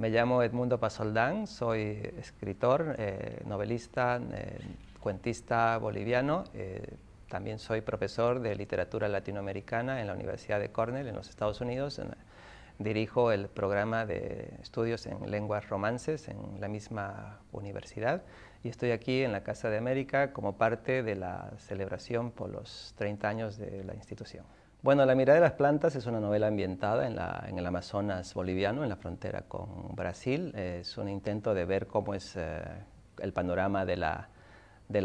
Me llamo Edmundo Pasoldán, soy escritor, eh, novelista, eh, cuentista boliviano. Eh, también soy profesor de literatura latinoamericana en la Universidad de Cornell en los Estados Unidos. dirijo el programa de estudios en lenguas romances en la misma universidad y estoy aquí en la Casa de América como parte de la celebración por los 30 años de la institución. Bueno, La mirada de las plantas es una novela ambientada en, el Amazonas boliviano, en la frontera con Brasil. Es un intento de ver cómo es eh, el panorama de la,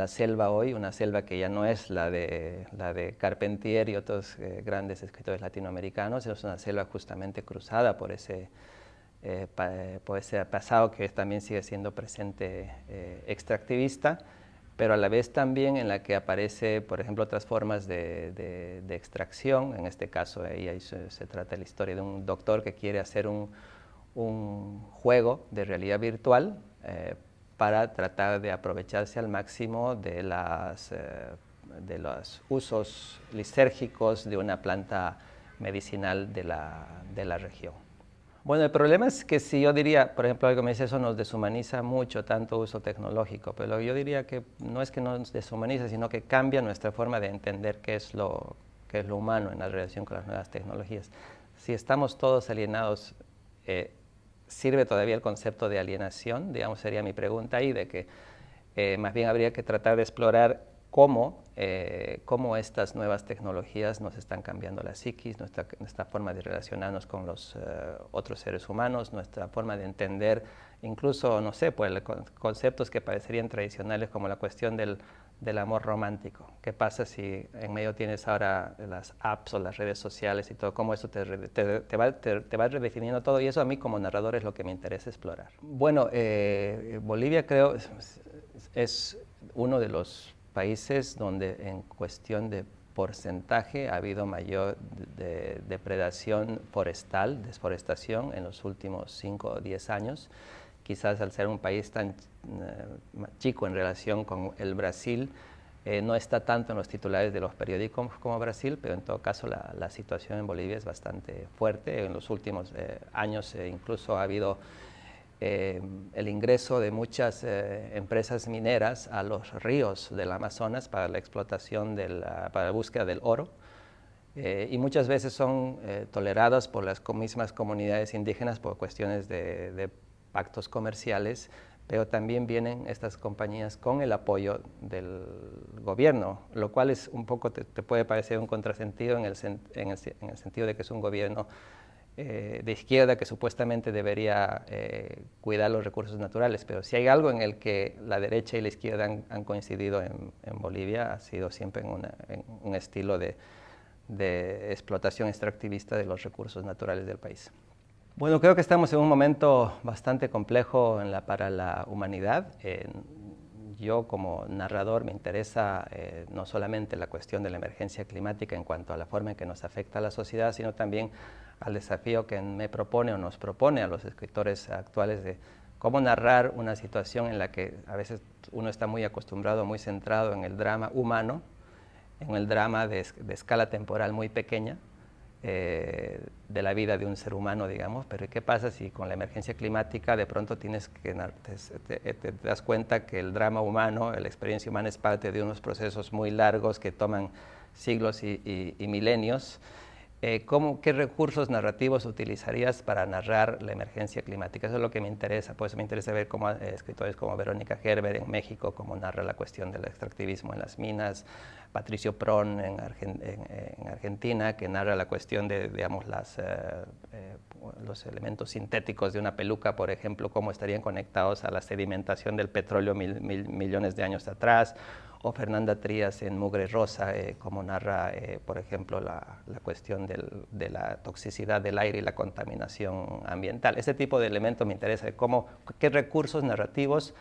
selva hoy, una selva que ya no es la de, Carpentier y otros eh, grandes escritores latinoamericanos, es una selva justamente cruzada por ese, eh, por ese pasado que también sigue siendo presente extractivista pero a la vez también en la que aparece, por ejemplo, otras formas de, extracción. En este caso, ahí, se, trata la historia de un doctor que quiere hacer un, juego de realidad virtual eh, para tratar de aprovecharse al máximo eh, de, los usos lisérgicos de una planta medicinal de la región. Bueno, el problema es que si yo diría, por ejemplo, algo me dice eso nos deshumaniza mucho tanto uso tecnológico, pero yo diría que no es que nos deshumaniza, sino que cambia nuestra forma de entender qué es lo, qué es lo humano en la relación con las nuevas tecnologías. Si estamos todos alienados, eh, ¿sirve todavía el concepto de alienación? Digamos, sería mi pregunta ahí, de que eh, más bien habría que tratar de explorar cómo, eh, cómo estas nuevas tecnologías nos están cambiando la psiquis, nuestra, nuestra forma de relacionarnos con los eh, otros seres humanos, nuestra forma de entender incluso, no sé, pues, conceptos que parecerían tradicionales como la cuestión del, del amor romántico. ¿Qué pasa si en medio tienes ahora las apps o las redes sociales y todo? ¿Cómo eso te, te, va, te, va redefiniendo todo? Y eso a mí como narrador es lo que me interesa explorar. Bueno, eh, Bolivia creo es uno de los países donde en cuestión de porcentaje ha habido mayor depredación forestal, desforestación en los últimos 5 o 10 años. Quizás al ser un país tan eh, chico en relación con el Brasil, eh, no está tanto en los titulares de los periódicos como Brasil, pero en todo caso la, situación en Bolivia es bastante fuerte. En los últimos eh, años incluso ha habido Em, el ingreso de muchas eh, empresas mineras a los ríos del Amazonas para la explotación, para la búsqueda del oro. Eh, y muchas veces son eh, toleradas por las mismas comunidades indígenas por cuestiones de, pactos comerciales, pero también vienen estas compañías con el apoyo del gobierno, lo cual es un poco, te, puede parecer un contrasentido en el, sentido de que es un gobierno eh, de izquierda que supuestamente debería eh, cuidar los recursos naturales, pero si hay algo en el que la derecha y la izquierda han, coincidido en, Bolivia, ha sido siempre en, un estilo de, explotación extractivista de los recursos naturales del país. Bueno, creo que estamos en un momento bastante complejo para la humanidad yo como narrador me interesa eh, no solamente la cuestión de la emergencia climática en cuanto a la forma en que nos afecta a la sociedad, sino también al desafío que me propone o nos propone a los escritores actuales de cómo narrar una situación en la que a veces uno está muy acostumbrado, muy centrado en el drama humano, en el drama de escala temporal muy pequeña, eh, de la vida de un ser humano, digamos, pero ¿qué pasa si con la emergencia climática de pronto tienes que te, das cuenta que el drama humano, la experiencia humana es parte de unos procesos muy largos que toman siglos y milenios? Eh, ¿qué recursos narrativos utilizarías para narrar la emergencia climática? Eso es lo que me interesa, pues me interesa ver cómo eh, escritores como Verónica Gerber en México, cómo narra la cuestión del extractivismo en las minas, Patricio Pron en, Argentina, que narra la cuestión de, digamos, las... Eh, los elementos sintéticos de una peluca, por ejemplo, cómo estarían conectados a la sedimentación del petróleo mil, millones de años atrás, o Fernanda Trías en Mugre Rosa, eh, como narra, eh, por ejemplo, la, cuestión de la toxicidad del aire y la contaminación ambiental. Ese tipo de elementos me interesa, cómo, qué recursos narrativos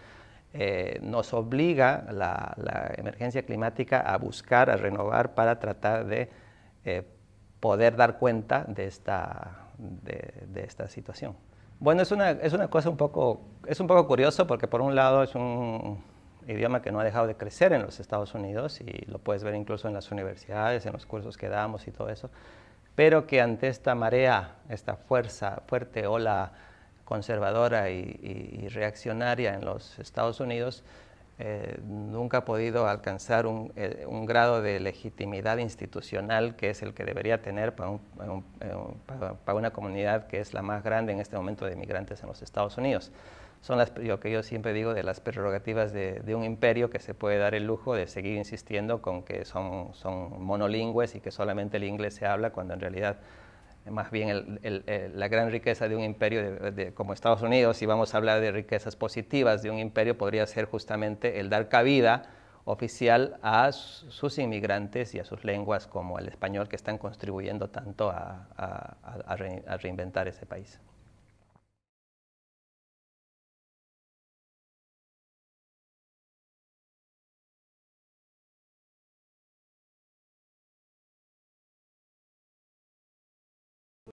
eh, nos obliga la, emergencia climática a buscar, a renovar para tratar de eh, poder dar cuenta de esta de, esta situación. Bueno, es una, cosa un poco, es un poco curioso porque por un lado es un idioma que no ha dejado de crecer en los Estados Unidos y lo puedes ver incluso en las universidades, en los cursos que damos y todo eso, pero que ante esta marea, esta fuerza, fuerte ola conservadora y reaccionaria en los Estados Unidos, eh, nunca ha podido alcanzar eh, un, grado de legitimidad institucional que es el que debería tener eh, para, una comunidad que es la más grande en este momento de migrantes en los Estados Unidos. Son las, lo que yo siempre digo de las prerrogativas de, un imperio que se puede dar el lujo de seguir insistiendo con que son monolingües y que solamente el inglés se habla cuando en realidad más bien la gran riqueza de un imperio como Estados Unidos, si vamos a hablar de riquezas positivas de un imperio, podría ser justamente el dar cabida oficial a sus inmigrantes y a sus lenguas como el español que están contribuyendo tanto a reinventar ese país.